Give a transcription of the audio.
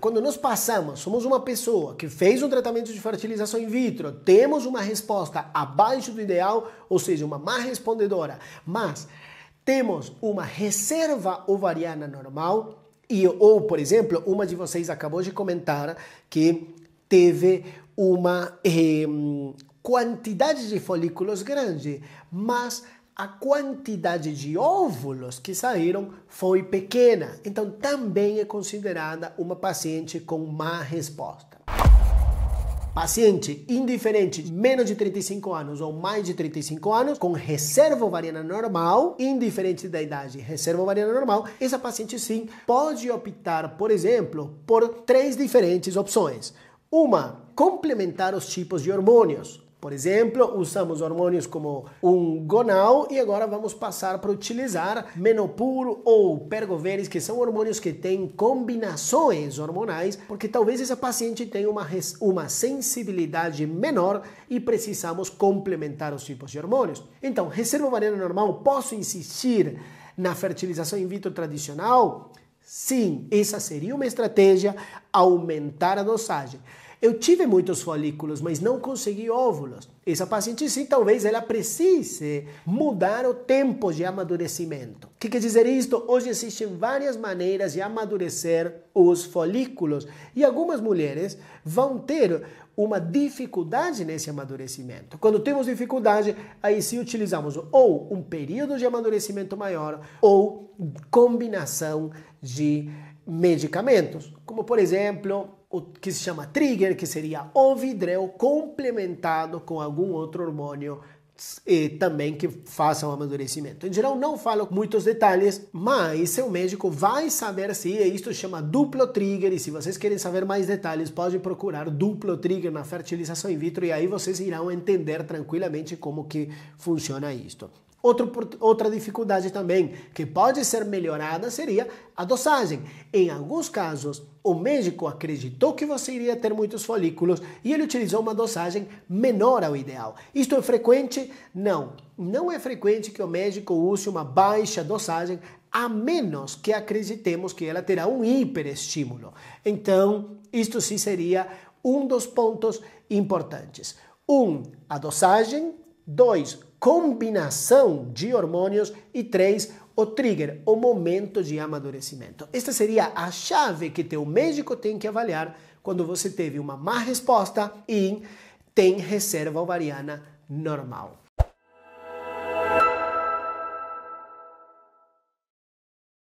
Quando nós passamos, somos uma pessoa que fez um tratamento de fertilização in vitro, temos uma resposta abaixo do ideal, ou seja, uma má respondedora, mas temos uma reserva ovariana normal e ou, por exemplo, uma de vocês acabou de comentar que teve uma eh, quantidade de folículos grande, mas a quantidade de óvulos que saíram foi pequena, então também é considerada uma paciente com má resposta. Paciente indiferente, menos de 35 anos ou mais de 35 anos, com reserva ovariana normal, indiferente da idade, reserva ovariana normal, essa paciente sim pode optar, por exemplo, por três diferentes opções. Uma, complementar os tipos de hormônios. Por exemplo, usamos hormônios como um gonal e agora vamos passar para utilizar menopuro ou pergoveres, que são hormônios que têm combinações hormonais, porque talvez essa paciente tenha uma, uma sensibilidade menor e precisamos complementar os tipos de hormônios. Então, reserva ovariana normal, posso insistir na fertilização in vitro tradicional? Sim, essa seria uma estratégia, aumentar a dosagem. Eu tive muitos folículos, mas não consegui óvulos. Essa paciente, sim, talvez ela precise mudar o tempo de amadurecimento. O que quer dizer isto? Hoje existem várias maneiras de amadurecer os folículos e algumas mulheres vão ter uma dificuldade nesse amadurecimento. Quando temos dificuldade, aí sim utilizamos ou um período de amadurecimento maior ou combinação de medicamentos, como por exemplo o que se chama trigger, que seria o vidrel complementado com algum outro hormônio e também que faça o amadurecimento. Em geral, não falo muitos detalhes, mas seu médico vai saber se é isso chama duplo trigger. E se vocês querem saber mais detalhes, pode procurar duplo trigger na fertilização in vitro e aí vocês irão entender tranquilamente como que funciona isto. Outro, outra dificuldade também que pode ser melhorada seria a dosagem. Em alguns casos, o médico acreditou que você iria ter muitos folículos e ele utilizou uma dosagem menor ao ideal. Isto é frequente? Não. Não é frequente que o médico use uma baixa dosagem a menos que acreditemos que ela terá um hiperestímulo. Então, isto sim seria um dos pontos importantes. Um, a dosagem. Dois, combinação de hormônios e três, o trigger, o momento de amadurecimento. Esta seria a chave que teu médico tem que avaliar quando você teve uma má resposta e tem reserva ovariana normal.